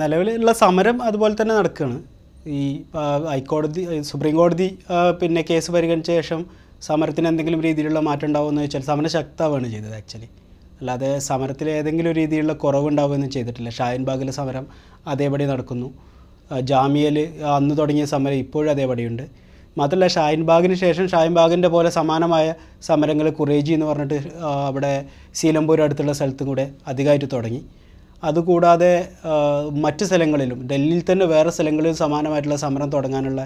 നിലവിലുള്ള സമരം അതുപോലെ തന്നെ നടക്കുകയാണ് ഈ ഹൈക്കോടതി സുപ്രീം കോടതി പിന്നെ കേസ് പരിഗണിച്ച ശേഷം സമരത്തിന് എന്തെങ്കിലും രീതിയിലുള്ള മാറ്റം ഉണ്ടാവുമെന്ന് വെച്ചാൽ സമരം ശക്തമാണ് ചെയ്തത് ആക്ച്വലി അല്ലാതെ സമരത്തിൽ ഏതെങ്കിലും രീതിയിലുള്ള കുറവുണ്ടാവുമെന്ന് ചെയ്തിട്ടില്ല ഷായൻബാഗിലെ സമരം അതേപടി നടക്കുന്നു ജാമ്യയിൽ അന്ന് തുടങ്ങിയ സമരം ഇപ്പോഴും അതേപടിയുണ്ട് മാത്രമല്ല ഷാഹിൻബാഗിന് ശേഷം ഷാഹിൻബാഗിൻ്റെ പോലെ സമാനമായ സമരങ്ങൾ കുറേജി എന്ന് പറഞ്ഞിട്ട് അവിടെ സീലംപൂർ അടുത്തുള്ള സ്ഥലത്തും കൂടെ അധികമായിട്ട് തുടങ്ങി അതുകൂടാതെ മറ്റ് സ്ഥലങ്ങളിലും ഡൽഹിയിൽ തന്നെ വേറെ സ്ഥലങ്ങളിലും സമാനമായിട്ടുള്ള സമരം തുടങ്ങാനുള്ള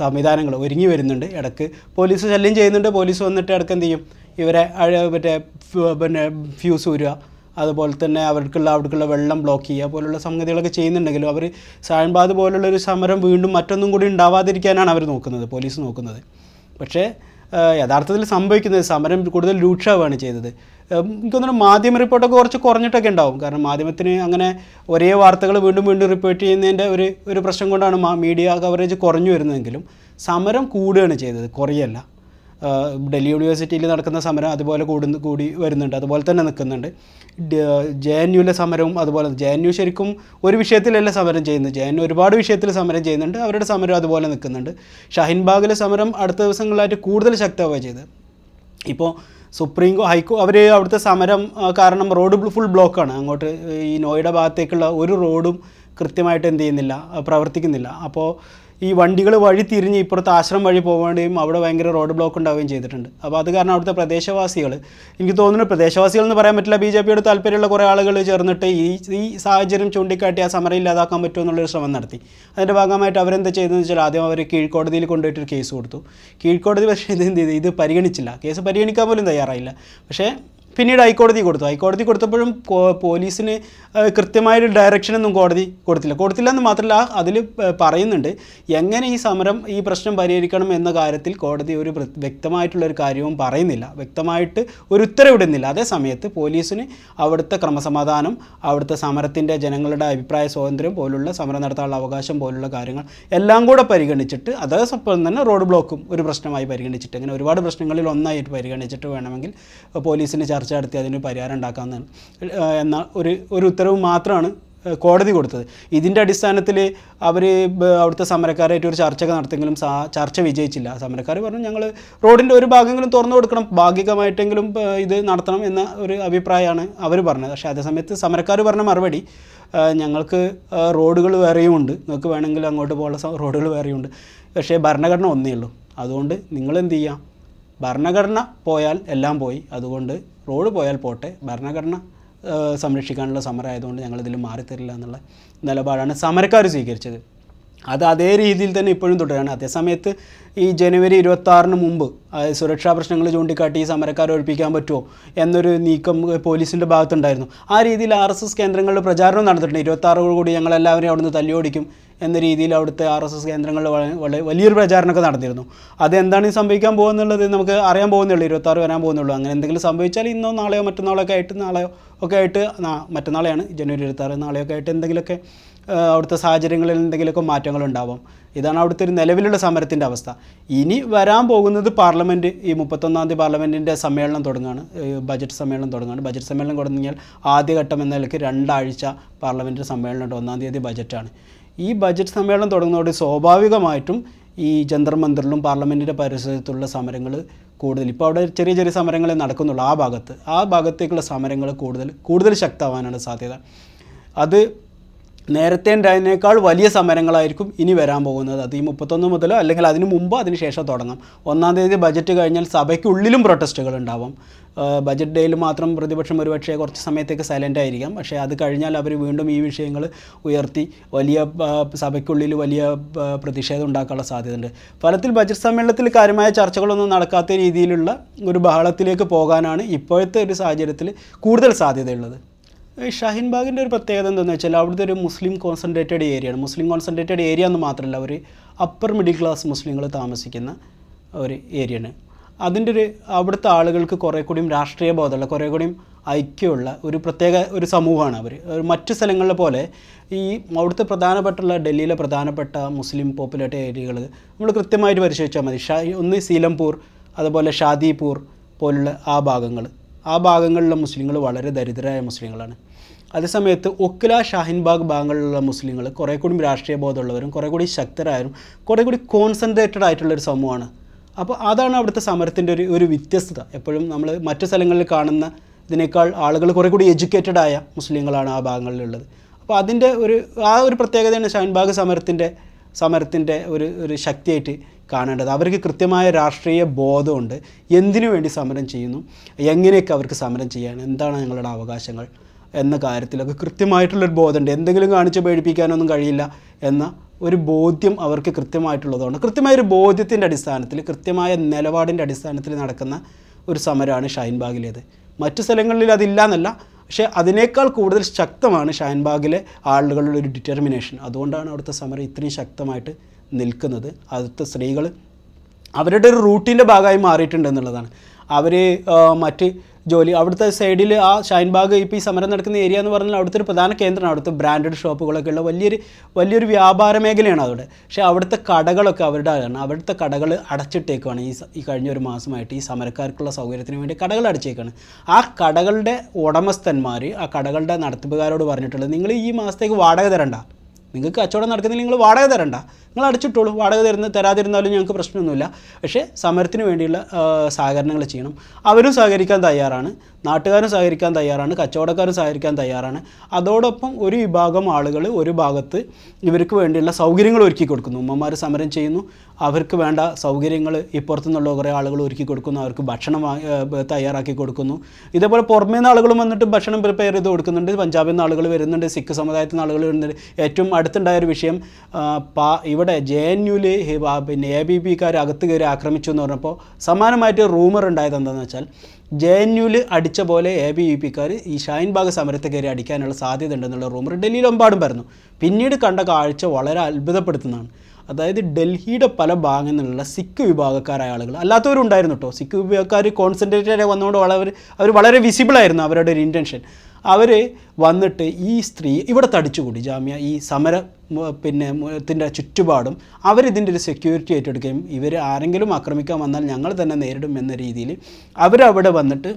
സംവിധാനങ്ങൾ ഒരുങ്ങി വരുന്നുണ്ട് ഇടക്ക് പോലീസ് ശല്യം ചെയ്യുന്നുണ്ട് പോലീസ് വന്നിട്ട് ഇടക്ക് എന്ത് ചെയ്യും ഇവരെ മറ്റേ പിന്നെ ഫ്യൂസ് ഊരുക അതുപോലെ തന്നെ അവർക്കുള്ള അവർക്കുള്ള വെള്ളം ബ്ലോക്ക് ചെയ്യുക പോലുള്ള സംഗതികളൊക്കെ ചെയ്യുന്നുണ്ടെങ്കിലും അവർ സായൻബാദ് പോലുള്ളൊരു സമരം വീണ്ടും മറ്റൊന്നും കൂടി ഉണ്ടാവാതിരിക്കാനാണ് അവർ നോക്കുന്നത് പോലീസ് നോക്കുന്നത് പക്ഷേ യഥാർത്ഥത്തിൽ സംഭവിക്കുന്നത് സമരം കൂടുതൽ രൂക്ഷമാവാണ് ചെയ്തത് എനിക്ക് തോന്നുന്നു മാധ്യമ റിപ്പോർട്ടൊക്കെ കുറച്ച് കുറഞ്ഞിട്ടൊക്കെ ഉണ്ടാവും കാരണം മാധ്യമത്തിന് അങ്ങനെ ഒരേ വാർത്തകൾ വീണ്ടും വീണ്ടും റിപ്പോർട്ട് ചെയ്യുന്നതിൻ്റെ ഒരു ഒരു പ്രശ്നം കൊണ്ടാണ് മീഡിയ കവറേജ് കുറഞ്ഞു വരുന്നതെങ്കിലും സമരം കൂടുകയാണ് ചെയ്തത് കുറയല്ല ഡൽഹി യൂണിവേഴ്സിറ്റിയിൽ നടക്കുന്ന സമരം അതുപോലെ കൂടി കൂടി വരുന്നുണ്ട് അതുപോലെ തന്നെ നിൽക്കുന്നുണ്ട് ജെ എൻ യുവിലെ സമരവും അതുപോലെ ജെ എൻ യു ശരിക്കും ഒരു വിഷയത്തിലല്ല സമരം ചെയ്യുന്നത് ജെ എൻ യു ഒരുപാട് വിഷയത്തിൽ സമരം ചെയ്യുന്നുണ്ട് അവരുടെ സമരം അതുപോലെ നിൽക്കുന്നുണ്ട് ഷഹിൻബാഗിലെ സമരം അടുത്ത ദിവസങ്ങളിലായിട്ട് കൂടുതൽ ശക്തമാവുക ചെയ്ത് ഇപ്പോൾ സുപ്രീം ഹൈക്കോ അവർ അവിടുത്തെ സമരം കാരണം റോഡ് ഫുൾ ബ്ലോക്കാണ് അങ്ങോട്ട് ഈ നോയിഡ ഭാഗത്തേക്കുള്ള ഒരു റോഡും കൃത്യമായിട്ട് എന്ത് ചെയ്യുന്നില്ല പ്രവർത്തിക്കുന്നില്ല അപ്പോൾ ഈ വണ്ടികൾ വഴി തിരിഞ്ഞ് ഇപ്പുറത്ത് ആശ്രം വഴി പോകേണ്ടിയും അവിടെ ഭയങ്കര റോഡ് ബ്ലോക്ക് ഉണ്ടാവുകയും ചെയ്തിട്ടുണ്ട് അപ്പോൾ അത് കാരണം അവിടുത്തെ പ്രദേശവാസികൾ എനിക്ക് തോന്നുന്നു പ്രദേശവാസികൾ എന്ന് പറയാൻ പറ്റില്ല ബി ജെ പിയോട് താല്പര്യമുള്ള കുറേ ആളുകൾ ചേർന്നിട്ട് ഈ ഈ സാഹചര്യം ചൂണ്ടിക്കാട്ടി ആ സമരം ഇല്ലാതാക്കാൻ എന്നുള്ളൊരു ശ്രമം നടത്തി അതിൻ്റെ ഭാഗമായിട്ട് അവരെന്താ ചെയ്തതെന്ന് വെച്ചാൽ ആദ്യം അവർ കീഴ്ക്കോടതിയിൽ കൊണ്ടുപോയിട്ടൊരു കേസ് കൊടുത്തു കീഴ്ക്കോടതി പക്ഷേ ഇത് എന്ത് ചെയ്തു ഇത് പരിഗണിച്ചില്ല കേസ് പരിഗണിക്കാൻ പോലും തയ്യാറായില്ല പക്ഷേ പിന്നീട് ഹൈക്കോടതി കൊടുത്തു ഹൈക്കോടതി കൊടുത്തപ്പോഴും പോലീസിന് കൃത്യമായൊരു ഡയറക്ഷനൊന്നും കോടതി കൊടുത്തില്ല കൊടുത്തില്ല എന്ന് മാത്രമല്ല അതിൽ പറയുന്നുണ്ട് എങ്ങനെ ഈ സമരം ഈ പ്രശ്നം പരിഹരിക്കണം എന്ന കാര്യത്തിൽ കോടതി ഒരു വ്യക്തമായിട്ടുള്ള ഒരു കാര്യവും പറയുന്നില്ല വ്യക്തമായിട്ട് ഒരു ഉത്തരവിടുന്നില്ല അതേ സമയത്ത് പോലീസിന് അവിടുത്തെ ക്രമസമാധാനം അവിടുത്തെ സമരത്തിൻ്റെ ജനങ്ങളുടെ അഭിപ്രായ സ്വാതന്ത്ര്യം പോലുള്ള സമരം നടത്താനുള്ള അവകാശം പോലുള്ള കാര്യങ്ങൾ എല്ലാം കൂടെ പരിഗണിച്ചിട്ട് അതേസമയം തന്നെ റോഡ് ബ്ലോക്കും ഒരു പ്രശ്നമായി പരിഗണിച്ചിട്ട് അങ്ങനെ ഒരുപാട് പ്രശ്നങ്ങളിൽ ഒന്നായിട്ട് പരിഗണിച്ചിട്ട് വേണമെങ്കിൽ പോലീസിന് ചർച്ച ചർച്ച നടത്തി അതിന് പരിഹാരം ഉണ്ടാക്കാമെന്നാണ് എന്ന ഒരു ഒരു ഉത്തരവ് മാത്രമാണ് കോടതി കൊടുത്തത് ഇതിൻ്റെ അടിസ്ഥാനത്തിൽ അവർ അവിടുത്തെ സമരക്കാരായിട്ട് ഒരു ചർച്ചയൊക്കെ നടത്തിയെങ്കിലും ചർച്ച വിജയിച്ചില്ല സമരക്കാർ പറഞ്ഞു ഞങ്ങൾ റോഡിൻ്റെ ഒരു ഭാഗമെങ്കിലും തുറന്നു കൊടുക്കണം ഭാഗികമായിട്ടെങ്കിലും ഇത് നടത്തണം എന്ന ഒരു അഭിപ്രായമാണ് അവർ പറഞ്ഞത് പക്ഷേ അതേസമയത്ത് സമരക്കാർ പറഞ്ഞ മറുപടി ഞങ്ങൾക്ക് റോഡുകൾ വേറെയും ഉണ്ട് നിങ്ങൾക്ക് വേണമെങ്കിൽ അങ്ങോട്ട് പോകാനുള്ള റോഡുകൾ വേറെയും ഉണ്ട് പക്ഷേ ഭരണഘടന ഒന്നേ ഉള്ളൂ അതുകൊണ്ട് നിങ്ങൾ എന്ത് ഭരണഘടന പോയാൽ എല്ലാം പോയി അതുകൊണ്ട് റോഡ് പോയാൽ പോട്ടെ ഭരണഘടന സംരക്ഷിക്കാനുള്ള സമരമായതുകൊണ്ട് ഞങ്ങളിതിൽ മാറിത്തരില്ല എന്നുള്ള നിലപാടാണ് സമരക്കാർ സ്വീകരിച്ചത് അത് അതേ രീതിയിൽ തന്നെ ഇപ്പോഴും തുടരുകയാണ് അതേസമയത്ത് ഈ ജനുവരി ഇരുപത്താറിന് മുമ്പ് സുരക്ഷാ പ്രശ്നങ്ങൾ ചൂണ്ടിക്കാട്ടി സമരക്കാരെ ഒഴിപ്പിക്കാൻ പറ്റുമോ എന്നൊരു നീക്കം പോലീസിൻ്റെ ഭാഗത്തുണ്ടായിരുന്നു ആ രീതിയിൽ ആർ എസ് എസ് കേന്ദ്രങ്ങളിൽ പ്രചാരണം നടന്നിട്ടുണ്ട് കൂടി ഞങ്ങളെല്ലാവരെയും അവിടുന്ന് തല്ലിയോടിക്കും എന്ന രീതിയിൽ അവിടുത്തെ ആർ എസ് എസ് കേന്ദ്രങ്ങളിൽ വളരെ വലിയൊരു പ്രചാരണമൊക്കെ നടന്നിരുന്നു അതെന്താണ് സംഭവിക്കാൻ പോകുന്നുള്ളത് നമുക്ക് അറിയാൻ പോകുന്നുള്ളൂ ഇരുപത്താറ് വരാൻ പോകുന്നുള്ളൂ അങ്ങനെ എന്തെങ്കിലും സംഭവിച്ചാൽ ഇന്നോ നാളെയോ മറ്റന്നാളോ ഒക്കെ ആയിട്ട് നാളെയോ ഒക്കെ ആയിട്ട് മറ്റന്നാളെയാണ് ജനുവരി ഇരുപത്താറ് നാളെയൊക്കെ ആയിട്ട് എന്തെങ്കിലുമൊക്കെ അവിടുത്തെ സാഹചര്യങ്ങളിൽ എന്തെങ്കിലുമൊക്കെ മാറ്റങ്ങൾ ഉണ്ടാവാം ഇതാണ് അവിടുത്തെ ഒരു നിലവിലുള്ള സമരത്തിൻ്റെ അവസ്ഥ ഇനി വരാൻ പോകുന്നത് പാർലമെൻറ്റ് ഈ മുപ്പത്തൊന്നാം തീയതി പാർലമെൻറ്റിൻ്റെ സമ്മേളനം തുടങ്ങുകയാണ് ബജറ്റ് സമ്മേളനം തുടങ്ങുകയാണ് ബജറ്റ് സമ്മേളനം തുടങ്ങിയാൽ ആദ്യഘട്ടം എന്ന നിലയ്ക്ക് രണ്ടാഴ്ച പാർലമെൻറ്റ് ഉണ്ട് ഒന്നാം തീയതി ബജറ്റാണ് ഈ ബജറ്റ് സമ്മേളനം തുടങ്ങുന്നതോടെ സ്വാഭാവികമായിട്ടും ഈ ജന്തർ മന്ദിറിലും പാർലമെൻറ്റിൻ്റെ പരിസരത്തുള്ള സമരങ്ങൾ കൂടുതൽ ഇപ്പോൾ അവിടെ ചെറിയ ചെറിയ സമരങ്ങളെ നടക്കുന്നുള്ളൂ ആ ഭാഗത്ത് ആ ഭാഗത്തേക്കുള്ള സമരങ്ങൾ കൂടുതൽ കൂടുതൽ ശക്തമാവാനാണ് സാധ്യത അത് നേരത്തെ ഉണ്ടായതിനേക്കാൾ വലിയ സമരങ്ങളായിരിക്കും ഇനി വരാൻ പോകുന്നത് അത് ഈ മുപ്പത്തൊന്ന് മുതലോ അല്ലെങ്കിൽ അതിന് മുമ്പ് അതിന് ശേഷം തുടങ്ങാം ഒന്നാം തീയതി ബജറ്റ് കഴിഞ്ഞാൽ സഭയ്ക്കുള്ളിലും പ്രൊട്ടസ്റ്റുകൾ ഉണ്ടാവും ബജറ്റ് ഡേയിൽ മാത്രം പ്രതിപക്ഷം ഒരുപക്ഷെ കുറച്ച് സമയത്തേക്ക് സൈലൻ്റ് ആയിരിക്കാം പക്ഷേ അത് കഴിഞ്ഞാൽ അവർ വീണ്ടും ഈ വിഷയങ്ങൾ ഉയർത്തി വലിയ സഭയ്ക്കുള്ളിൽ വലിയ പ്രതിഷേധം ഉണ്ടാക്കാനുള്ള സാധ്യതയുണ്ട് ഫലത്തിൽ ബജറ്റ് സമ്മേളനത്തിൽ കാര്യമായ ചർച്ചകളൊന്നും നടക്കാത്ത രീതിയിലുള്ള ഒരു ബഹളത്തിലേക്ക് പോകാനാണ് ഇപ്പോഴത്തെ ഒരു സാഹചര്യത്തിൽ കൂടുതൽ സാധ്യതയുള്ളത് ഈ ഷാഹിൻ ബാഗിൻ്റെ ഒരു പ്രത്യേകത എന്താണെന്ന് വെച്ചാൽ അവിടുത്തെ ഒരു മുസ്ലിം കോൺസെൻട്രേറ്റഡ് ഏരിയയാണ് മുസ്ലിം കോൺസെൻട്രേറ്റഡ് ഏരിയ എന്ന് മാത്രമല്ല ഒരു അപ്പർ മിഡിൽ ക്ലാസ് മുസ്ലിങ്ങൾ താമസിക്കുന്ന ഒരു ഏരിയയാണ് അതിൻ്റെ ഒരു അവിടുത്തെ ആളുകൾക്ക് കുറേ കൂടിയും രാഷ്ട്രീയ ബോധമുള്ള കുറേ കൂടിയും ഐക്യമുള്ള ഒരു പ്രത്യേക ഒരു സമൂഹമാണ് അവർ മറ്റ് സ്ഥലങ്ങളിലെ പോലെ ഈ അവിടുത്തെ പ്രധാനപ്പെട്ടുള്ള ഡൽഹിയിലെ പ്രധാനപ്പെട്ട മുസ്ലിം പോപ്പുലേറ്റ് ഏരിയകൾ നമ്മൾ കൃത്യമായിട്ട് പരിശോധിച്ചാൽ മതി ഷാ ഒന്ന് സീലംപൂർ അതുപോലെ ഷാദിപൂർ പോലുള്ള ആ ഭാഗങ്ങൾ ആ ഭാഗങ്ങളിലുള്ള മുസ്ലിങ്ങൾ വളരെ ദരിദ്രരായ മുസ്ലിങ്ങളാണ് അതേസമയത്ത് ഒക്കില ഷാഹിൻബാഗ് ഭാഗങ്ങളിലുള്ള മുസ്ലിങ്ങൾ കുറേ കൂടി രാഷ്ട്രീയ ബോധമുള്ളവരും കുറേ കൂടി ശക്തരായവരും കുറേ കൂടി കോൺസെൻട്രേറ്റഡ് ഒരു സമൂഹമാണ് അപ്പോൾ അതാണ് അവിടുത്തെ സമരത്തിൻ്റെ ഒരു ഒരു വ്യത്യസ്തത എപ്പോഴും നമ്മൾ മറ്റു സ്ഥലങ്ങളിൽ കാണുന്ന ഇതിനേക്കാൾ ആളുകൾ കുറേ കൂടി എഡ്യൂക്കേറ്റഡ് ആയ മുസ്ലിങ്ങളാണ് ആ ഭാഗങ്ങളിലുള്ളത് അപ്പോൾ അതിൻ്റെ ഒരു ആ ഒരു പ്രത്യേകതയാണ് ഷാഹിൻബാഗ് സമരത്തിൻ്റെ സമരത്തിൻ്റെ ഒരു ഒരു ശക്തിയായിട്ട് കാണേണ്ടത് അവർക്ക് കൃത്യമായ രാഷ്ട്രീയ ബോധമുണ്ട് എന്തിനു വേണ്ടി സമരം ചെയ്യുന്നു എങ്ങനെയൊക്കെ അവർക്ക് സമരം ചെയ്യാൻ എന്താണ് ഞങ്ങളുടെ അവകാശങ്ങൾ എന്ന കാര്യത്തിലൊക്കെ കൃത്യമായിട്ടുള്ളൊരു ബോധമുണ്ട് എന്തെങ്കിലും കാണിച്ച് പേടിപ്പിക്കാനൊന്നും കഴിയില്ല എന്ന ഒരു ബോധ്യം അവർക്ക് കൃത്യമായിട്ടുള്ളതുകൊണ്ട് കൃത്യമായ ഒരു ബോധ്യത്തിൻ്റെ അടിസ്ഥാനത്തിൽ കൃത്യമായ നിലപാടിൻ്റെ അടിസ്ഥാനത്തിൽ നടക്കുന്ന ഒരു സമരമാണ് ഷൈൻബാഗിലേത് മറ്റു സ്ഥലങ്ങളിൽ അതില്ല എന്നല്ല പക്ഷേ അതിനേക്കാൾ കൂടുതൽ ശക്തമാണ് ഷാൻബാഗിലെ ആളുകളുടെ ഒരു ഡിറ്റർമിനേഷൻ അതുകൊണ്ടാണ് അവിടുത്തെ സമരം ഇത്രയും ശക്തമായിട്ട് നിൽക്കുന്നത് അവിടുത്തെ സ്ത്രീകൾ അവരുടെ ഒരു റൂട്ടിൻ്റെ ഭാഗമായി മാറിയിട്ടുണ്ട് എന്നുള്ളതാണ് അവർ മറ്റ് ജോലി അവിടുത്തെ സൈഡിൽ ആ ഷൈൻബാഗ് ഇപ്പോൾ ഈ സമരം നടക്കുന്ന ഏരിയ എന്ന് പറഞ്ഞാൽ അവിടുത്തെ ഒരു പ്രധാന കേന്ദ്രമാണ് അവിടുത്തെ ബ്രാൻഡഡ് ഷോപ്പുകളൊക്കെ ഉള്ള വലിയൊരു വലിയൊരു വ്യാപാര മേഖലയാണ് അവിടെ പക്ഷേ അവിടുത്തെ കടകളൊക്കെ അവരുടെ ആണ് അവിടുത്തെ കടകൾ അടച്ചിട്ടേക്കുവാണ് ഈ ഈ കഴിഞ്ഞ ഒരു മാസമായിട്ട് ഈ സമരക്കാർക്കുള്ള സൗകര്യത്തിന് വേണ്ടി കടകൾ അടച്ചേക്കാണ് ആ കടകളുടെ ഉടമസ്ഥന്മാർ ആ കടകളുടെ നടത്തിപ്പുകാരോട് പറഞ്ഞിട്ടുള്ളത് നിങ്ങൾ ഈ മാസത്തേക്ക് വാടക തരണ്ട നിങ്ങൾക്ക് കച്ചവടം നടക്കുന്നില്ലെങ്കിൽ നിങ്ങൾ വാടക തരണ്ട നിങ്ങൾ അടച്ചിട്ടുള്ളൂ വാടക തരുന്ന തരാതിരുന്നാലും ഞങ്ങൾക്ക് പ്രശ്നമൊന്നുമില്ല പക്ഷേ സമരത്തിന് വേണ്ടിയുള്ള സഹകരണങ്ങൾ ചെയ്യണം അവരും സഹകരിക്കാൻ തയ്യാറാണ് നാട്ടുകാരും സഹകരിക്കാൻ തയ്യാറാണ് കച്ചവടക്കാരും സഹകരിക്കാൻ തയ്യാറാണ് അതോടൊപ്പം ഒരു വിഭാഗം ആളുകൾ ഒരു ഭാഗത്ത് ഇവർക്ക് വേണ്ടിയുള്ള സൗകര്യങ്ങൾ ഒരുക്കി കൊടുക്കുന്നു ഉമ്മമാർ സമരം ചെയ്യുന്നു അവർക്ക് വേണ്ട സൗകര്യങ്ങൾ ഇപ്പുറത്തു നിന്നുള്ള കുറേ ആളുകൾ ഒരുക്കി കൊടുക്കുന്നു അവർക്ക് ഭക്ഷണം തയ്യാറാക്കി കൊടുക്കുന്നു ഇതേപോലെ പുറമേ നിന്ന് ആളുകൾ വന്നിട്ട് ഭക്ഷണം പ്രിപ്പയർ ചെയ്ത് കൊടുക്കുന്നുണ്ട് പഞ്ചാബിൽ നിന്ന് ആളുകൾ വരുന്നുണ്ട് സിഖ് സമുദായത്തിൽ നിന്ന് ആളുകൾ വരുന്നുണ്ട് ഏറ്റവും അടുത്തുണ്ടായ ഒരു വിഷയം ഇവിടെ ജെ എൻ യുവിൽ പിന്നെ എ ബി കാർ അകത്ത് കയറി ആക്രമിച്ചു എന്ന് പറഞ്ഞപ്പോൾ സമാനമായിട്ട് റൂമർ ഉണ്ടായത് എന്താണെന്ന് വെച്ചാൽ ജെ എൻ യുല് അടിച്ച പോലെ എ ബി യു പിക്കാർ ഈ ഷൈൻ സമരത്തെ കയറി അടിക്കാനുള്ള സാധ്യത ഉണ്ടെന്നുള്ള റൂമർ ഡൽഹിയിലൊമ്പാടും പറഞ്ഞു പിന്നീട് കണ്ട കാഴ്ച വളരെ അത്ഭുതപ്പെടുത്തുന്നതാണ് അതായത് ഡൽഹിയുടെ പല ഭാഗങ്ങളിലുള്ള സിഖ് വിഭാഗക്കാരായ ആളുകൾ അല്ലാത്തവരും ഉണ്ടായിരുന്നു കേട്ടോ സിഖ് വിഭാഗക്കാർ കോൺസെൻട്രേറ്റഡ് വന്നുകൊണ്ട് വളരെ അവർ വളരെ വിസിബിളായിരുന്നു അവരുടെ ഒരു ഇൻറ്റൻഷൻ അവർ വന്നിട്ട് ഈ സ്ത്രീ ഇവിടെ തടിച്ചുകൂടി ജാമ്യ ഈ സമര പിന്നെ ത്തിൻ്റെ ചുറ്റുപാടും അവരിതിൻ്റെ ഒരു സെക്യൂരിറ്റി ഏറ്റെടുക്കുകയും ഇവർ ആരെങ്കിലും ആക്രമിക്കാൻ വന്നാൽ ഞങ്ങൾ തന്നെ നേരിടും എന്ന രീതിയിൽ അവരവിടെ വന്നിട്ട്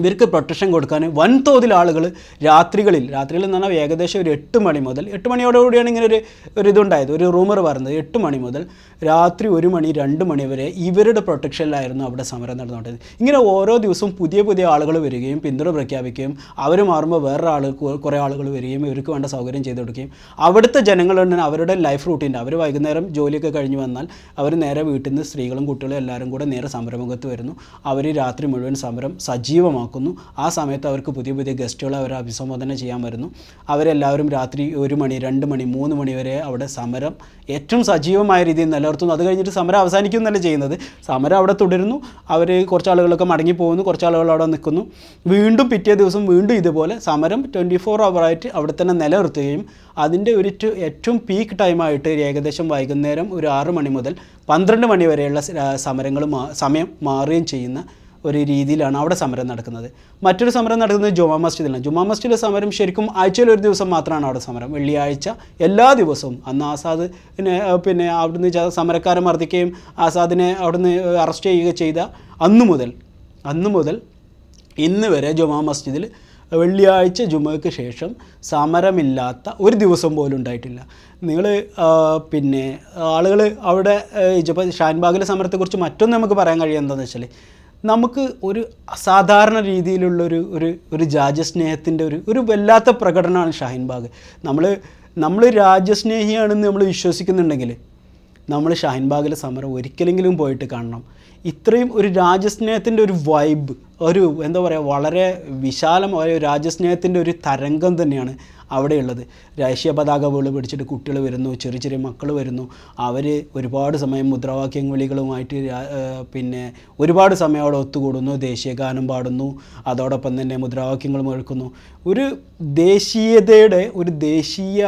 ഇവർക്ക് പ്രൊട്ടക്ഷൻ കൊടുക്കാൻ വൻതോതിൽ ആളുകൾ രാത്രികളിൽ രാത്രികളിൽ എന്ന് പറഞ്ഞാൽ ഏകദേശം ഒരു എട്ട് മണി മുതൽ എട്ട് മണിയോടുകൂടിയാണ് ഇങ്ങനെ ഒരു ഒരു ഇതുണ്ടായത് ഒരു റൂമർ പറഞ്ഞത് എട്ട് മണി മുതൽ രാത്രി ഒരു മണി രണ്ട് മണി വരെ ഇവരുടെ പ്രൊട്ടക്ഷനിലായിരുന്നു അവിടെ സമരം നടന്നുകൊണ്ടിരുന്നത് ഇങ്ങനെ ഓരോ ദിവസവും പുതിയ പുതിയ ആളുകൾ വരികയും പിന്തുണ പ്രഖ്യാപിക്കുകയും അവർ മാറുമ്പോൾ വേറെ ആൾ കുറേ ആളുകൾ വരികയും ഇവർക്ക് വേണ്ട സൗകര്യം ചെയ്തു കൊടുക്കുകയും അവിടുത്തെ ജനങ്ങളുണ്ടെങ്കിൽ അവരുടെ ലൈഫ് റൂട്ടീൻ്റെ അവർ വൈകുന്നേരം ജോലിയൊക്കെ കഴിഞ്ഞ് വന്നാൽ അവർ നേരെ വീട്ടിൽ നിന്ന് സ്ത്രീകളും കുട്ടികളും എല്ലാവരും കൂടെ നേരെ സമരമുഖത്ത് വരുന്നു അവർ രാത്രി മുഴുവൻ സമരം സജീവമാണ് സജ്ജമാക്കുന്നു ആ സമയത്ത് അവർക്ക് പുതിയ പുതിയ ഗസ്റ്റുകൾ അവർ അഭിസംബോധന ചെയ്യാൻ വരുന്നു അവരെല്ലാവരും രാത്രി ഒരു മണി രണ്ട് മണി മൂന്ന് മണി വരെ അവിടെ സമരം ഏറ്റവും സജീവമായ രീതിയിൽ നിലനിർത്തുന്നു അത് കഴിഞ്ഞിട്ട് സമരം അവസാനിക്കുന്നല്ല ചെയ്യുന്നത് സമരം അവിടെ തുടരുന്നു അവർ കുറച്ച് ആളുകളൊക്കെ മടങ്ങി പോകുന്നു കുറച്ച് ആളുകൾ അവിടെ നിൽക്കുന്നു വീണ്ടും പിറ്റേ ദിവസം വീണ്ടും ഇതുപോലെ സമരം ട്വൻറ്റി ഫോർ അവറായിട്ട് അവിടെ തന്നെ നിലനിർത്തുകയും അതിൻ്റെ ഒരു ഏറ്റവും പീക്ക് ടൈമായിട്ട് ഏകദേശം വൈകുന്നേരം ഒരു ആറ് മണി മുതൽ പന്ത്രണ്ട് മണി വരെയുള്ള സമരങ്ങൾ സമയം മാറുകയും ചെയ്യുന്ന ഒരു രീതിയിലാണ് അവിടെ സമരം നടക്കുന്നത് മറ്റൊരു സമരം നടക്കുന്നത് ജുമാ മസ്ജിദിലാണ് ജുമാ മസ്ജിദിലെ സമരം ശരിക്കും ആഴ്ചയിൽ ഒരു ദിവസം മാത്രമാണ് അവിടെ സമരം വെള്ളിയാഴ്ച എല്ലാ ദിവസവും അന്ന് ആസാദ് പിന്നെ അവിടുന്ന് സമരക്കാരെ മർദ്ദിക്കുകയും ആസാദിനെ അവിടുന്ന് അറസ്റ്റ് ചെയ്യുക ചെയ്ത അന്നു മുതൽ അന്നു മുതൽ ഇന്ന് വരെ ജുമാ മസ്ജിദിൽ വെള്ളിയാഴ്ച ജുമയ്ക്ക് ശേഷം സമരമില്ലാത്ത ഒരു ദിവസം പോലും ഉണ്ടായിട്ടില്ല നിങ്ങൾ പിന്നെ ആളുകൾ അവിടെ ഷാൻബാഗിലെ സമരത്തെക്കുറിച്ച് മറ്റൊന്നും നമുക്ക് പറയാൻ കഴിയുക എന്താണെന്ന് വെച്ചാൽ നമുക്ക് ഒരു അസാധാരണ രീതിയിലുള്ളൊരു ഒരു ഒരു രാജ്യസ്നേഹത്തിൻ്റെ ഒരു ഒരു വല്ലാത്ത പ്രകടനമാണ് ഷാഹിൻ ബാഗ് നമ്മൾ നമ്മൾ രാജ്യസ്നേഹിയാണെന്ന് നമ്മൾ വിശ്വസിക്കുന്നുണ്ടെങ്കിൽ നമ്മൾ ഷാഹിൻ ബാഗിലെ സമരം ഒരിക്കലെങ്കിലും പോയിട്ട് കാണണം ഇത്രയും ഒരു രാജ്യസ്നേഹത്തിൻ്റെ ഒരു വൈബ് ഒരു എന്താ പറയുക വളരെ വിശാലമായ രാജ്യസ്നേഹത്തിൻ്റെ ഒരു തരംഗം തന്നെയാണ് അവിടെയുള്ളത് രാഷ്ട്രീയ പതാക പോലെ പിടിച്ചിട്ട് കുട്ടികൾ വരുന്നു ചെറിയ ചെറിയ മക്കൾ വരുന്നു അവർ ഒരുപാട് സമയം മുദ്രാവാക്യം വിളികളുമായിട്ട് പിന്നെ ഒരുപാട് സമയം അവിടെ ഒത്തുകൂടുന്നു ദേശീയഗാനം പാടുന്നു അതോടൊപ്പം തന്നെ മുദ്രാവാക്യങ്ങൾ മുഴക്കുന്നു ഒരു ദേശീയതയുടെ ഒരു ദേശീയ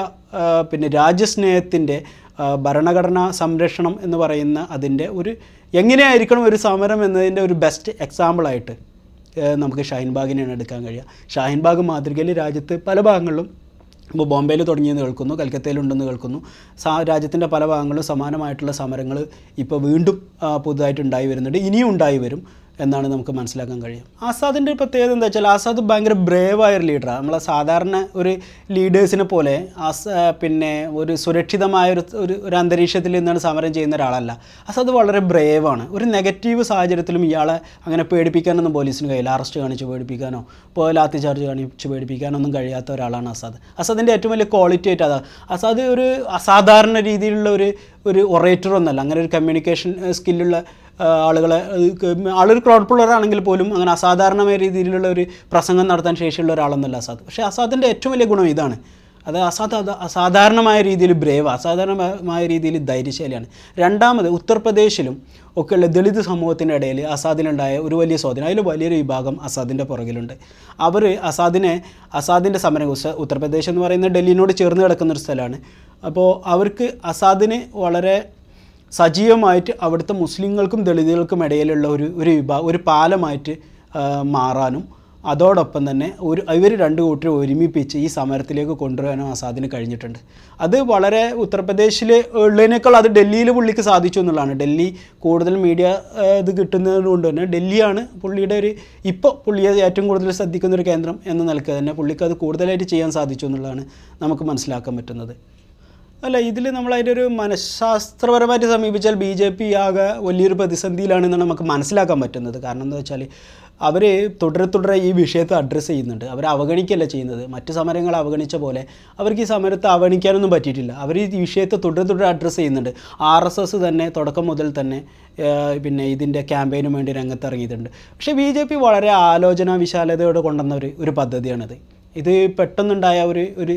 പിന്നെ രാജ്യസ്നേഹത്തിൻ്റെ ഭരണഘടനാ സംരക്ഷണം എന്ന് പറയുന്ന അതിൻ്റെ ഒരു എങ്ങനെയായിരിക്കണം ഒരു സമരം എന്നതിൻ്റെ ഒരു ബെസ്റ്റ് എക്സാമ്പിളായിട്ട് നമുക്ക് ഷാഹിൻബാഗിനെയാണ് എടുക്കാൻ കഴിയുക ഷാഹിൻബാഗ് മാതൃകയിൽ രാജ്യത്ത് പല ഭാഗങ്ങളിലും ഇപ്പോൾ ബോംബെയിൽ തുടങ്ങിയെന്ന് കേൾക്കുന്നു കൽക്കത്തയിലുണ്ടെന്ന് കേൾക്കുന്നു സാ രാജ്യത്തിൻ്റെ പല ഭാഗങ്ങളിലും സമാനമായിട്ടുള്ള സമരങ്ങൾ ഇപ്പോൾ വീണ്ടും പുതുതായിട്ട് ഉണ്ടായി വരുന്നുണ്ട് ഇനിയും ഉണ്ടായി വരും എന്നാണ് നമുക്ക് മനസ്സിലാക്കാൻ കഴിയും ആസാദിൻ്റെ ഒരു പ്രത്യേകത എന്താ വെച്ചാൽ ആസാദ് ഭയങ്കര ബ്രേവായ ഒരു ലീഡറാണ് നമ്മളെ സാധാരണ ഒരു ലീഡേഴ്സിനെ പോലെ ആസ് പിന്നെ ഒരു സുരക്ഷിതമായ ഒരു ഒരു അന്തരീക്ഷത്തിൽ നിന്നാണ് സമരം ചെയ്യുന്ന ഒരാളല്ല ആസാദ് വളരെ ബ്രേവാണ് ഒരു നെഗറ്റീവ് സാഹചര്യത്തിലും ഇയാളെ അങ്ങനെ പേടിപ്പിക്കാനൊന്നും പോലീസിന് കഴിയില്ല അറസ്റ്റ് കാണിച്ച് പേടിപ്പിക്കാനോ ഇപ്പോൾ ലാത്തി ചാർജ് കാണിച്ച് പേടിപ്പിക്കാനോ ഒന്നും കഴിയാത്ത ഒരാളാണ് ആസാദ് ആസാദിൻ്റെ ഏറ്റവും വലിയ ക്വാളിറ്റി ആയിട്ട് അതാണ് ആസാദ് ഒരു അസാധാരണ രീതിയിലുള്ള ഒരു ഒരു ഒറേറ്റർ ഒന്നല്ല അങ്ങനെ ഒരു കമ്മ്യൂണിക്കേഷൻ സ്കില്ലുള്ള ആളുകളെ ആളൊരു ക്രൗഡ് പോലും അങ്ങനെ അസാധാരണമായ രീതിയിലുള്ള ഒരു പ്രസംഗം നടത്താൻ ശേഷിയുള്ള ഒരാളൊന്നുമല്ല അസാദ് പക്ഷേ അസാദിൻ്റെ ഏറ്റവും വലിയ ഗുണം ഇതാണ് അത് അസാധ അസാധാരണമായ രീതിയിൽ ബ്രേവ് അസാധാരണമായ രീതിയിൽ ധൈര്യശാലിയാണ് രണ്ടാമത് ഉത്തർപ്രദേശിലും ഒക്കെയുള്ള ദളിത് സമൂഹത്തിൻ്റെ ഇടയിൽ അസാദിനുണ്ടായ ഒരു വലിയ സ്വാധീനം അതിൽ വലിയൊരു വിഭാഗം അസാദിൻ്റെ പുറകിലുണ്ട് അവർ അസാദിനെ അസാദിൻ്റെ സമരം ഉത്തർപ്രദേശ് എന്ന് പറയുന്നത് ഡൽഹിനോട് ചേർന്ന് കിടക്കുന്ന ഒരു സ്ഥലമാണ് അപ്പോൾ അവർക്ക് അസാദിന് വളരെ സജീവമായിട്ട് അവിടുത്തെ മുസ്ലിങ്ങൾക്കും ദളിതുകൾക്കും ഇടയിലുള്ള ഒരു ഒരു വിഭാ ഒരു പാലമായിട്ട് മാറാനും അതോടൊപ്പം തന്നെ ഒരു ഇവർ രണ്ട് കൂട്ടരെ ഒരുമിപ്പിച്ച് ഈ സമരത്തിലേക്ക് കൊണ്ടുവരാനും ആസാദിന് കഴിഞ്ഞിട്ടുണ്ട് അത് വളരെ ഉത്തർപ്രദേശിൽ ഉള്ളതിനേക്കാൾ അത് ഡൽഹിയിൽ പുള്ളിക്ക് സാധിച്ചു എന്നുള്ളതാണ് ഡൽഹി കൂടുതൽ മീഡിയ ഇത് കിട്ടുന്നത് കൊണ്ട് തന്നെ ഡൽഹിയാണ് പുള്ളിയുടെ ഒരു ഇപ്പോൾ പുള്ളിയെ ഏറ്റവും കൂടുതൽ ശ്രദ്ധിക്കുന്ന ഒരു കേന്ദ്രം എന്ന നിലയ്ക്ക് തന്നെ പുള്ളിക്ക് അത് കൂടുതലായിട്ട് ചെയ്യാൻ സാധിച്ചു എന്നുള്ളതാണ് നമുക്ക് മനസ്സിലാക്കാൻ പറ്റുന്നത് അല്ല ഇതിൽ നമ്മൾ അതിൻ്റെ ഒരു മനഃശാസ്ത്രപരമായിട്ട് സമീപിച്ചാൽ ബി ജെ പി ആകെ വലിയൊരു പ്രതിസന്ധിയിലാണെന്നാണ് നമുക്ക് മനസ്സിലാക്കാൻ പറ്റുന്നത് കാരണം എന്താ വെച്ചാൽ അവർ തുടരെ തുടരെ ഈ വിഷയത്തെ അഡ്രസ്സ് ചെയ്യുന്നുണ്ട് അവർ അവഗണിക്കല്ല ചെയ്യുന്നത് മറ്റ് സമരങ്ങൾ അവഗണിച്ച പോലെ അവർക്ക് ഈ സമരത്തെ അവഗണിക്കാനൊന്നും പറ്റിയിട്ടില്ല അവർ ഈ വിഷയത്തെ തുടരെ തുടരെ അഡ്രസ്സ് ചെയ്യുന്നുണ്ട് ആർ എസ് എസ് തന്നെ തുടക്കം മുതൽ തന്നെ പിന്നെ ഇതിൻ്റെ ക്യാമ്പയിനു വേണ്ടി രംഗത്തിറങ്ങിയിട്ടുണ്ട് പക്ഷേ ബി ജെ പി വളരെ ആലോചനാ വിശാലതയോടെ കൊണ്ടുവന്ന ഒരു ഒരു പദ്ധതിയാണിത് ഇത് പെട്ടെന്നുണ്ടായ ഒരു ഒരു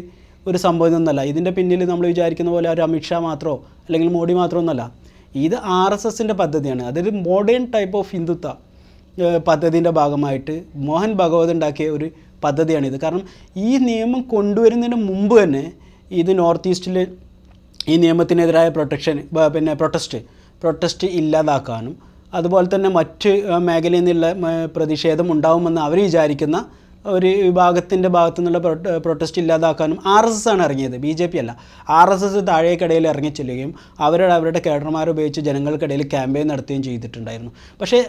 ഒരു സംഭവം ഒന്നല്ല ഇതിൻ്റെ പിന്നിൽ നമ്മൾ വിചാരിക്കുന്ന പോലെ ഒരു അമിത്ഷാ മാത്രമോ അല്ലെങ്കിൽ മോഡി മാത്രമോ ഒന്നല്ല ഇത് ആർ എസ് എസിൻ്റെ പദ്ധതിയാണ് അതൊരു മോഡേൺ ടൈപ്പ് ഓഫ് ഹിന്ദുത്വ പദ്ധതിൻ്റെ ഭാഗമായിട്ട് മോഹൻ ഭഗവത് ഉണ്ടാക്കിയ ഒരു പദ്ധതിയാണിത് കാരണം ഈ നിയമം കൊണ്ടുവരുന്നതിന് മുമ്പ് തന്നെ ഇത് നോർത്ത് ഈസ്റ്റിൽ ഈ നിയമത്തിനെതിരായ പ്രൊട്ടക്ഷൻ പിന്നെ പ്രൊട്ടസ്റ്റ് പ്രൊട്ടസ്റ്റ് ഇല്ലാതാക്കാനും അതുപോലെ തന്നെ മറ്റ് മേഖലയിൽ നിന്നുള്ള പ്രതിഷേധം ഉണ്ടാവുമെന്ന് അവർ വിചാരിക്കുന്ന ഒരു വിഭാഗത്തിൻ്റെ ഭാഗത്തു നിന്നുള്ള പ്രൊട്ടസ്റ്റ് ഇല്ലാതാക്കാനും ആർ എസ് എസ് ആണ് ഇറങ്ങിയത് ബി ജെ പി അല്ല ആർ എസ് എസ് താഴേക്കിടയിൽ ചെല്ലുകയും അവരുടെ അവരുടെ കേഡർമാർ ഉപയോഗിച്ച് ജനങ്ങൾക്കിടയിൽ ക്യാമ്പയിൻ നടത്തുകയും ചെയ്തിട്ടുണ്ടായിരുന്നു പക്ഷേ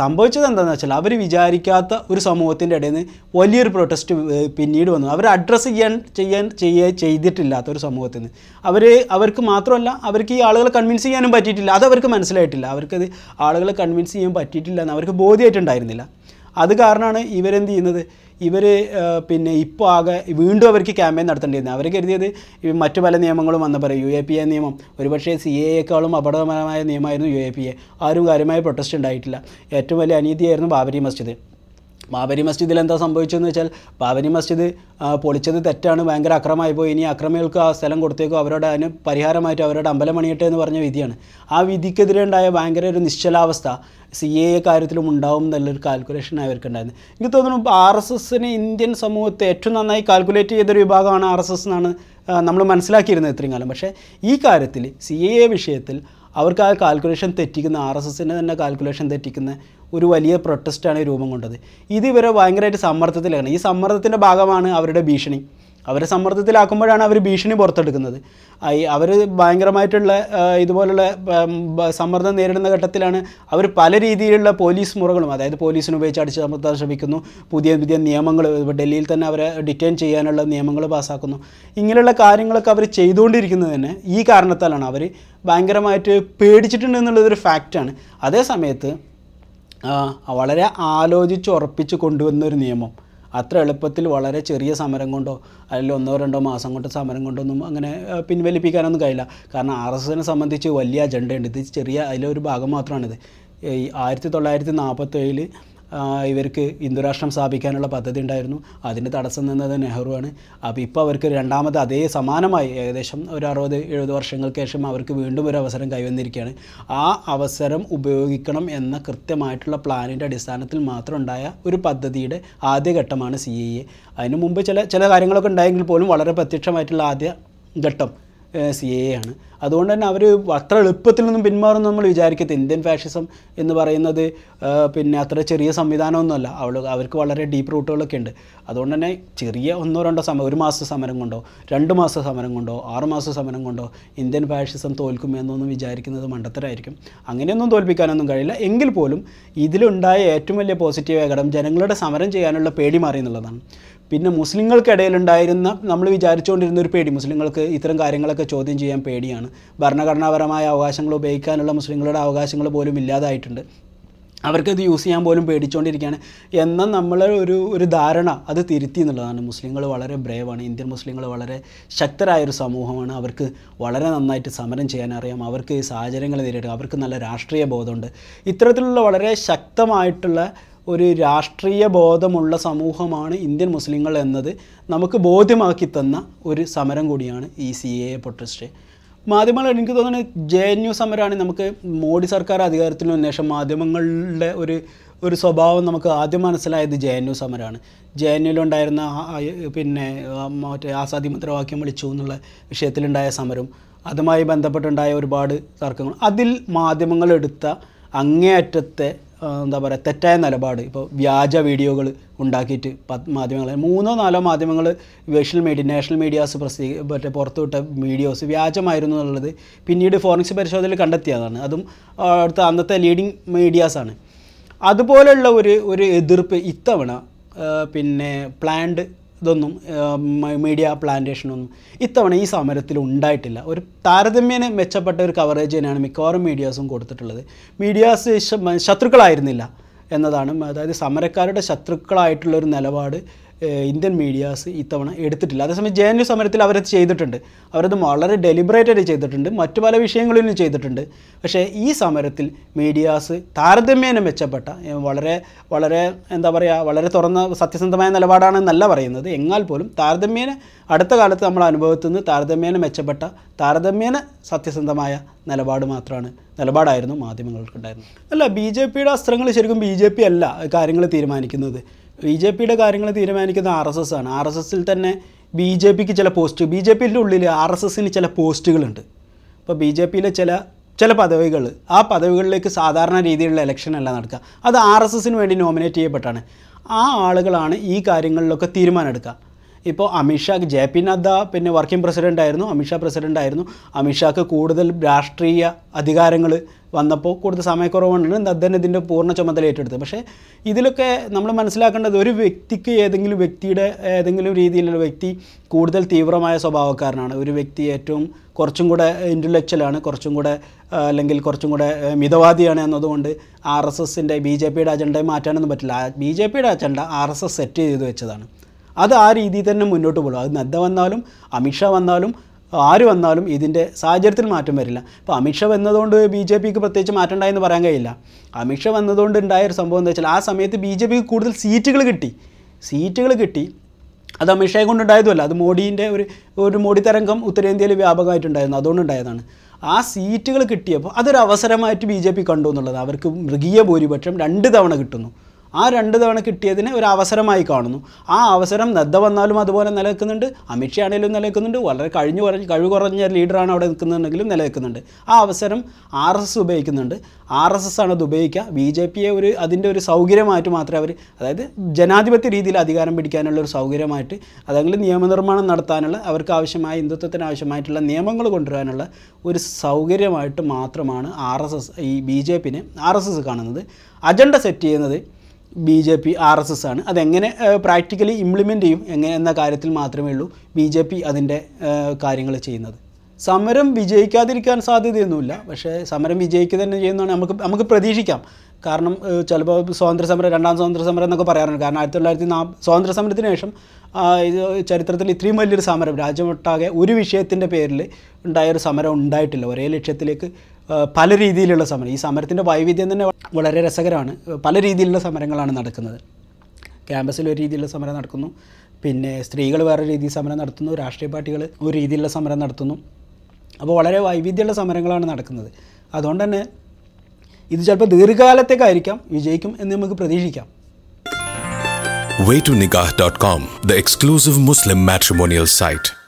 സംഭവിച്ചത് എന്താണെന്ന് വെച്ചാൽ അവർ വിചാരിക്കാത്ത ഒരു സമൂഹത്തിൻ്റെ ഇടയിൽ നിന്ന് വലിയൊരു പ്രൊട്ടസ്റ്റ് പിന്നീട് വന്നു അവർ അഡ്രസ്സ് ചെയ്യാൻ ചെയ്യാൻ ചെയ്യ ചെയ്തിട്ടില്ലാത്ത ഒരു സമൂഹത്തിൽ നിന്ന് അവർ അവർക്ക് മാത്രമല്ല അവർക്ക് ഈ ആളുകളെ കൺവിൻസ് ചെയ്യാനും പറ്റിയിട്ടില്ല അത് അവർക്ക് മനസ്സിലായിട്ടില്ല അവർക്കത് ആളുകളെ കൺവിൻസ് ചെയ്യാൻ പറ്റിയിട്ടില്ല എന്ന് അവർക്ക് ബോധ്യമായിട്ടുണ്ടായിരുന്നില്ല അത് കാരണമാണ് ഇവരെന്ത് ചെയ്യുന്നത് ഇവർ പിന്നെ ഇപ്പോൾ ആകെ വീണ്ടും അവർക്ക് ക്യാമ്പയിൻ നടത്തേണ്ടിയിരുന്നത് അവർ കരുതിയത് മറ്റു പല നിയമങ്ങളും വന്ന് പറയും യു എ പി എ നിയമം ഒരുപക്ഷേ സി എയെക്കാളും അപകടകരമായ നിയമമായിരുന്നു യു എ പി എ ആരും കാര്യമായ പ്രൊട്ടസ്റ്റ് ഉണ്ടായിട്ടില്ല ഏറ്റവും വലിയ അനീതിയായിരുന്നു ബാബരി മസ്ജിദ് ബാബരി മസ്ജിദിൽ എന്താ സംഭവിച്ചതെന്ന് വെച്ചാൽ ബാബരി മസ്ജിദ് പൊളിച്ചത് തെറ്റാണ് ഭയങ്കര അക്രമമായി പോയി ഇനി അക്രമികൾക്ക് ആ സ്ഥലം കൊടുത്തേക്കും അവരുടെ അതിന് പരിഹാരമായിട്ട് അവരുടെ അമ്പലം പണിയട്ടെ എന്ന് പറഞ്ഞ വിധിയാണ് ആ വിധിക്കെതിരെ ഉണ്ടായ ഭയങ്കര ഒരു നിശ്ചലാവസ്ഥ സി എ കാര്യത്തിലും ഉണ്ടാവും എന്നുള്ളൊരു കാൽക്കുലേഷൻ അവർക്കുണ്ടായിരുന്നു എനിക്ക് തോന്നുന്നു ആർ എസ് എസിന് ഇന്ത്യൻ സമൂഹത്തെ ഏറ്റവും നന്നായി കാൽക്കുലേറ്റ് ചെയ്തൊരു വിഭാഗമാണ് ആർ എസ് എസ് എന്നാണ് നമ്മൾ മനസ്സിലാക്കിയിരുന്നത് ഇത്രയും കാലം പക്ഷേ ഈ കാര്യത്തിൽ സി എ വിഷയത്തിൽ അവർക്ക് ആ കാൽക്കുലേഷൻ തെറ്റിക്കുന്ന ആർ എസ് എസിൻ്റെ തന്നെ കാൽക്കുലേഷൻ തെറ്റിക്കുന്ന ഒരു വലിയ പ്രൊട്ടസ്റ്റാണ് രൂപം കൊണ്ടത് ഇത് ഇവരെ ഭയങ്കരമായിട്ട് സമ്മർദ്ദത്തിലാണ് ഈ സമ്മർദ്ദത്തിൻ്റെ ഭാഗമാണ് അവരുടെ ഭീഷണി അവരെ സമ്മർദ്ദത്തിലാക്കുമ്പോഴാണ് അവർ ഭീഷണി പുറത്തെടുക്കുന്നത് അവർ ഭയങ്കരമായിട്ടുള്ള ഇതുപോലുള്ള സമ്മർദ്ദം നേരിടുന്ന ഘട്ടത്തിലാണ് അവർ പല രീതിയിലുള്ള പോലീസ് മുറകളും അതായത് പോലീസിനെ ഉപയോഗിച്ച് അടിച്ചു അമർത്താൻ ശ്രമിക്കുന്നു പുതിയ പുതിയ നിയമങ്ങൾ ഡൽഹിയിൽ തന്നെ അവരെ ഡിറ്റെയിൻ ചെയ്യാനുള്ള നിയമങ്ങൾ പാസ്സാക്കുന്നു ഇങ്ങനെയുള്ള കാര്യങ്ങളൊക്കെ അവർ ചെയ്തുകൊണ്ടിരിക്കുന്നത് തന്നെ ഈ കാരണത്താലാണ് അവർ ഭയങ്കരമായിട്ട് പേടിച്ചിട്ടുണ്ട് എന്നുള്ളതൊരു ഫാക്റ്റാണ് അതേ സമയത്ത് വളരെ ആലോചിച്ച് ഉറപ്പിച്ച് കൊണ്ടുവന്ന ഒരു നിയമം അത്ര എളുപ്പത്തിൽ വളരെ ചെറിയ സമരം കൊണ്ടോ അല്ലെങ്കിൽ ഒന്നോ രണ്ടോ മാസം കൊണ്ടോ സമരം കൊണ്ടൊന്നും അങ്ങനെ പിൻവലിപ്പിക്കാനൊന്നും കഴിയില്ല കാരണം ആർ എസ് എസിനെ സംബന്ധിച്ച് വലിയ അജണ്ടയുണ്ട് ഇത് ചെറിയ അതിലൊരു ഭാഗം മാത്രമാണിത് ഈ ആയിരത്തി തൊള്ളായിരത്തി നാൽപ്പത്തേഴിൽ ഇവർക്ക് ഹിന്ദുരാഷ്ട്രം സ്ഥാപിക്കാനുള്ള പദ്ധതി ഉണ്ടായിരുന്നു അതിന് തടസ്സം നിന്നത് നെഹ്റുവാണ് അപ്പോൾ ഇപ്പോൾ അവർക്ക് രണ്ടാമത് അതേ സമാനമായി ഏകദേശം ഒരു അറുപത് എഴുപത് വർഷങ്ങൾക്ക് ശേഷം അവർക്ക് വീണ്ടും ഒരു അവസരം കൈവന്നിരിക്കുകയാണ് ആ അവസരം ഉപയോഗിക്കണം എന്ന കൃത്യമായിട്ടുള്ള പ്ലാനിൻ്റെ അടിസ്ഥാനത്തിൽ മാത്രം ഉണ്ടായ ഒരു പദ്ധതിയുടെ ആദ്യഘട്ടമാണ് സി ഐ എ അതിനു മുമ്പ് ചില ചില കാര്യങ്ങളൊക്കെ ഉണ്ടായെങ്കിൽ പോലും വളരെ പ്രത്യക്ഷമായിട്ടുള്ള ആദ്യ ഘട്ടം സി എ ആണ് അതുകൊണ്ട് തന്നെ അവർ അത്ര എളുപ്പത്തിലൊന്നും പിന്മാറുന്നു നമ്മൾ വിചാരിക്കത്തില്ല ഇന്ത്യൻ ഫാഷിസം എന്ന് പറയുന്നത് പിന്നെ അത്ര ചെറിയ സംവിധാനമൊന്നുമല്ല അവൾ അവർക്ക് വളരെ ഡീപ്പ് റൂട്ടുകളൊക്കെ ഉണ്ട് അതുകൊണ്ട് തന്നെ ചെറിയ ഒന്നോ രണ്ടോ സമരം ഒരു മാസ സമരം കൊണ്ടോ രണ്ട് മാസ സമരം കൊണ്ടോ ആറ് മാസ സമരം കൊണ്ടോ ഇന്ത്യൻ ഫാഷിസം തോൽക്കുമെന്നൊന്നും വിചാരിക്കുന്നത് മണ്ടത്തരായിരിക്കും അങ്ങനെയൊന്നും തോൽപ്പിക്കാനൊന്നും കഴിയില്ല എങ്കിൽ പോലും ഇതിലുണ്ടായ ഏറ്റവും വലിയ പോസിറ്റീവ് ഏകടം ജനങ്ങളുടെ സമരം ചെയ്യാനുള്ള പേടി മാറി എന്നുള്ളതാണ് പിന്നെ മുസ്ലിങ്ങൾക്കിടയിലുണ്ടായിരുന്ന നമ്മൾ വിചാരിച്ചുകൊണ്ടിരുന്ന ഒരു പേടി മുസ്ലിങ്ങൾക്ക് ഇത്തരം കാര്യങ്ങളൊക്കെ ചോദ്യം ചെയ്യാൻ പേടിയാണ് ഭരണഘടനാപരമായ അവകാശങ്ങൾ ഉപയോഗിക്കാനുള്ള മുസ്ലിങ്ങളുടെ അവകാശങ്ങൾ പോലും ഇല്ലാതായിട്ടുണ്ട് അവർക്കത് യൂസ് ചെയ്യാൻ പോലും പേടിച്ചുകൊണ്ടിരിക്കുകയാണ് എന്ന നമ്മളെ ഒരു ഒരു ധാരണ അത് തിരുത്തി എന്നുള്ളതാണ് മുസ്ലിങ്ങൾ വളരെ ബ്രേവാണ് ഇന്ത്യൻ മുസ്ലിങ്ങൾ വളരെ ശക്തരായൊരു സമൂഹമാണ് അവർക്ക് വളരെ നന്നായിട്ട് സമരം ചെയ്യാൻ അറിയാം അവർക്ക് സാഹചര്യങ്ങൾ നേരിടുക അവർക്ക് നല്ല രാഷ്ട്രീയ ബോധമുണ്ട് ഇത്തരത്തിലുള്ള വളരെ ശക്തമായിട്ടുള്ള ഒരു രാഷ്ട്രീയ ബോധമുള്ള സമൂഹമാണ് ഇന്ത്യൻ മുസ്ലിങ്ങൾ എന്നത് നമുക്ക് ബോധ്യമാക്കി തന്ന ഒരു സമരം കൂടിയാണ് ഈ സി എ പ്രൊട്ടസ്റ്റ് മാധ്യമങ്ങൾ എനിക്ക് തോന്നുന്നത് ജെ എൻ യു സമരമാണ് നമുക്ക് മോഡി സർക്കാർ അധികാരത്തിന് വന്ന ശേഷം മാധ്യമങ്ങളുടെ ഒരു ഒരു സ്വഭാവം നമുക്ക് ആദ്യം മനസ്സിലായത് ജെ എൻ യു സമരമാണ് ജെ എൻ യുലുണ്ടായിരുന്ന പിന്നെ മറ്റേ ആസാദി മുദ്രാവാക്യം വിളിച്ചു എന്നുള്ള വിഷയത്തിലുണ്ടായ സമരം അതുമായി ബന്ധപ്പെട്ടുണ്ടായ ഒരുപാട് തർക്കങ്ങൾ അതിൽ മാധ്യമങ്ങൾ എടുത്ത അങ്ങേയറ്റത്തെ എന്താ പറയുക തെറ്റായ നിലപാട് ഇപ്പോൾ വ്യാജ വീഡിയോകൾ ഉണ്ടാക്കിയിട്ട് മാധ്യമങ്ങൾ മൂന്നോ നാലോ മാധ്യമങ്ങൾ വിഷ്വൽ മീഡിയ നാഷണൽ മീഡിയാസ് പ്രസി മറ്റേ പുറത്തുവിട്ട വീഡിയോസ് വ്യാജമായിരുന്നു എന്നുള്ളത് പിന്നീട് ഫോറൻസിക് പരിശോധനയിൽ കണ്ടെത്തിയതാണ് അതും അടുത്ത അന്നത്തെ ലീഡിങ് മീഡിയാസാണ് അതുപോലെയുള്ള ഒരു ഒരു എതിർപ്പ് ഇത്തവണ പിന്നെ പ്ലാൻഡ് ഇതൊന്നും മീഡിയ പ്ലാന്റേഷനൊന്നും ഇത്തവണ ഈ സമരത്തിൽ ഉണ്ടായിട്ടില്ല ഒരു താരതമ്യേന മെച്ചപ്പെട്ട ഒരു കവറേജ് തന്നെയാണ് മിക്കവാറും മീഡിയാസും കൊടുത്തിട്ടുള്ളത് മീഡിയാസ് ശത്രുക്കളായിരുന്നില്ല എന്നതാണ് അതായത് സമരക്കാരുടെ ശത്രുക്കളായിട്ടുള്ളൊരു നിലപാട് ഇന്ത്യൻ മീഡിയാസ് ഇത്തവണ എടുത്തിട്ടില്ല അതേസമയം ജെ എൻ യു സമരത്തിൽ അവരത് ചെയ്തിട്ടുണ്ട് അവരത് വളരെ ഡെലിബറേറ്റഡ് ചെയ്തിട്ടുണ്ട് മറ്റു പല വിഷയങ്ങളിലും ചെയ്തിട്ടുണ്ട് പക്ഷേ ഈ സമരത്തിൽ മീഡിയാസ് താരതമ്യേന മെച്ചപ്പെട്ട വളരെ വളരെ എന്താ പറയുക വളരെ തുറന്ന സത്യസന്ധമായ നിലപാടാണെന്നല്ല പറയുന്നത് എന്നാൽ പോലും താരതമ്യേന അടുത്ത കാലത്ത് നമ്മൾ അനുഭവത്തിൽ നിന്ന് താരതമ്യേന മെച്ചപ്പെട്ട താരതമ്യേന സത്യസന്ധമായ നിലപാട് മാത്രമാണ് നിലപാടായിരുന്നു മാധ്യമങ്ങൾക്കുണ്ടായിരുന്നത് അല്ല ബി ജെ പിയുടെ അസ്ത്രങ്ങൾ ശരിക്കും ബി ജെ പി അല്ല കാര്യങ്ങൾ തീരുമാനിക്കുന്നത് ബി ജെ പിയുടെ കാര്യങ്ങൾ തീരുമാനിക്കുന്ന ആർ എസ് എസ് ആണ് ആർ എസ് എസിൽ തന്നെ ബി ജെ പിക്ക് ചില പോസ്റ്റ് ബി ജെ പിൻ്റെ ഉള്ളിൽ ആർ എസ് എസിന് ചില പോസ്റ്റുകളുണ്ട് ഇപ്പോൾ ബി ജെ പിയിലെ ചില ചില പദവികൾ ആ പദവികളിലേക്ക് സാധാരണ രീതിയിലുള്ള ഇലക്ഷൻ അല്ല നടക്കുക അത് ആർ എസ് എസിന് വേണ്ടി നോമിനേറ്റ് ചെയ്യപ്പെട്ടാണ് ആ ആളുകളാണ് ഈ കാര്യങ്ങളിലൊക്കെ തീരുമാനമെടുക്കുക ഇപ്പോൾ അമിത്ഷാ ജെ പി നദ്ദ പിന്നെ വർക്കിംഗ് പ്രസിഡൻ്റ് ആയിരുന്നു അമിത്ഷാ പ്രസിഡൻ്റ് ആയിരുന്നു അമിത്ഷാക്ക് കൂടുതൽ രാഷ്ട്രീയ അധികാരങ്ങൾ വന്നപ്പോൾ കൂടുതൽ സമയക്കുറവുണ്ടെങ്കിൽ അദ്ദേഹം ഇതിൻ്റെ പൂർണ്ണ ചുമതല ഏറ്റെടുത്തത് പക്ഷേ ഇതിലൊക്കെ നമ്മൾ മനസ്സിലാക്കേണ്ടത് ഒരു വ്യക്തിക്ക് ഏതെങ്കിലും വ്യക്തിയുടെ ഏതെങ്കിലും രീതിയിലുള്ള വ്യക്തി കൂടുതൽ തീവ്രമായ സ്വഭാവക്കാരനാണ് ഒരു വ്യക്തി ഏറ്റവും കുറച്ചും കൂടെ ഇൻ്റലക്ച്വലാണ് കുറച്ചും കൂടെ അല്ലെങ്കിൽ കുറച്ചും കൂടെ മിതവാദിയാണ് എന്നതുകൊണ്ട് ആർ എസ് എസിൻ്റെ ബി ജെ പിയുടെ അജണ്ടയെ മാറ്റാനൊന്നും പറ്റില്ല ബി ജെ പിയുടെ അജണ്ട ആർ എസ് എസ് സെറ്റ് ചെയ്ത് വെച്ചതാണ് അത് ആ രീതിയിൽ തന്നെ മുന്നോട്ട് പോകും അത് നദ്ദ വന്നാലും അമിത്ഷാ വന്നാലും ആര് വന്നാലും ഇതിൻ്റെ സാഹചര്യത്തിൽ മാറ്റം വരില്ല ഇപ്പോൾ അമിത്ഷാ വന്നതുകൊണ്ട് ബി ജെ പിക്ക് പ്രത്യേകിച്ച് മാറ്റം ഉണ്ടായെന്ന് പറയാൻ കഴിയില്ല അമിത്ഷാ വന്നതുകൊണ്ട് ഉണ്ടായ ഒരു സംഭവം എന്താ വെച്ചാൽ ആ സമയത്ത് ബി ജെ പിക്ക് കൂടുതൽ സീറ്റുകൾ കിട്ടി സീറ്റുകൾ കിട്ടി അത് അമിത്ഷായെ കൊണ്ടുണ്ടായതുമല്ല അത് മോഡീൻ്റെ ഒരു ഒരു മോഡി തരംഗം ഉത്തരേന്ത്യയിൽ വ്യാപകമായിട്ടുണ്ടായിരുന്നു അതുകൊണ്ടുണ്ടായതാണ് ആ സീറ്റുകൾ കിട്ടിയപ്പോൾ അതൊരു അവസരമായിട്ട് ബി ജെ പി കണ്ടു എന്നുള്ളത് അവർക്ക് മൃഗീയ ഭൂരിപക്ഷം രണ്ട് തവണ കിട്ടുന്നു ആ രണ്ട് തവണ കിട്ടിയതിനെ ഒരു അവസരമായി കാണുന്നു ആ അവസരം നദ്ദ വന്നാലും അതുപോലെ നിലനിൽക്കുന്നുണ്ട് അമിത്ഷാ ആണെങ്കിലും നിലനിൽക്കുന്നുണ്ട് വളരെ കഴിഞ്ഞു കുറഞ്ഞ് കഴിവ് കുറഞ്ഞ ലീഡറാണ് അവിടെ നിൽക്കുന്നുണ്ടെങ്കിലും നിലനിൽക്കുന്നുണ്ട് ആ അവസരം ആർ എസ് എസ് ഉപയോഗിക്കുന്നുണ്ട് ആർ എസ് എസ് ആണ് അത് ഉപയോഗിക്കുക ബി ജെ പിയെ ഒരു അതിൻ്റെ ഒരു സൗകര്യമായിട്ട് മാത്രമേ അവർ അതായത് ജനാധിപത്യ രീതിയിൽ അധികാരം പിടിക്കാനുള്ള ഒരു സൗകര്യമായിട്ട് അതെങ്കിലും നിയമനിർമ്മാണം നടത്താനുള്ള അവർക്ക് ആവശ്യമായ ഹിന്ദുത്വത്തിന് ആവശ്യമായിട്ടുള്ള നിയമങ്ങൾ കൊണ്ടുവരാനുള്ള ഒരു സൗകര്യമായിട്ട് മാത്രമാണ് ആർ എസ് എസ് ഈ ബി ജെ പിന്നെ ആർ എസ് എസ് കാണുന്നത് അജണ്ട സെറ്റ് ചെയ്യുന്നത് B J P R S S ആണ് അതെങ്ങനെ പ്രാക്ടിക്കലി ഇംപ്ലിമെൻ്റ് ചെയ്യും എങ്ങനെ എന്ന കാര്യത്തിൽ മാത്രമേ ഉള്ളൂ ബി ജെ പി അതിൻ്റെ കാര്യങ്ങൾ ചെയ്യുന്നത് സമരം വിജയിക്കാതിരിക്കാൻ സാധ്യതയൊന്നുമില്ല പക്ഷേ സമരം വിജയിക്കുക തന്നെ ചെയ്യുന്നതാണ് നമുക്ക് നമുക്ക് പ്രതീക്ഷിക്കാം കാരണം ചിലപ്പോൾ സ്വാതന്ത്ര്യ സമരം രണ്ടാം സ്വാതന്ത്ര്യ സമരം എന്നൊക്കെ പറയാറുണ്ട് കാരണം ആയിരത്തി തൊള്ളായിരത്തി നാ സ്വാതന്ത്ര്യ സമരത്തിന് ശേഷം ഇത് ചരിത്രത്തിൽ ഇത്രയും വലിയൊരു സമരം രാജ്യമൊട്ടാകെ ഒരു വിഷയത്തിൻ്റെ പേരിൽ ഉണ്ടായൊരു സമരം ഉണ്ടായിട്ടില്ല ഒരേ ലക്ഷ്യത്തിലേക്ക് പല രീതിയിലുള്ള സമരം ഈ സമരത്തിൻ്റെ വൈവിധ്യം തന്നെ വളരെ രസകരമാണ് പല രീതിയിലുള്ള സമരങ്ങളാണ് നടക്കുന്നത് ക്യാമ്പസിൽ ഒരു രീതിയിലുള്ള സമരം നടക്കുന്നു പിന്നെ സ്ത്രീകൾ വേറെ രീതിയിൽ സമരം നടത്തുന്നു രാഷ്ട്രീയ പാർട്ടികൾ ഒരു രീതിയിലുള്ള സമരം നടത്തുന്നു അപ്പോൾ വളരെ വൈവിധ്യമുള്ള സമരങ്ങളാണ് നടക്കുന്നത് അതുകൊണ്ട് തന്നെ ഇത് ചിലപ്പോൾ ദീർഘകാലത്തേക്കായിരിക്കാം വിജയിക്കും എന്ന് നമുക്ക് പ്രതീക്ഷിക്കാം way the exclusive muslim matrimonial site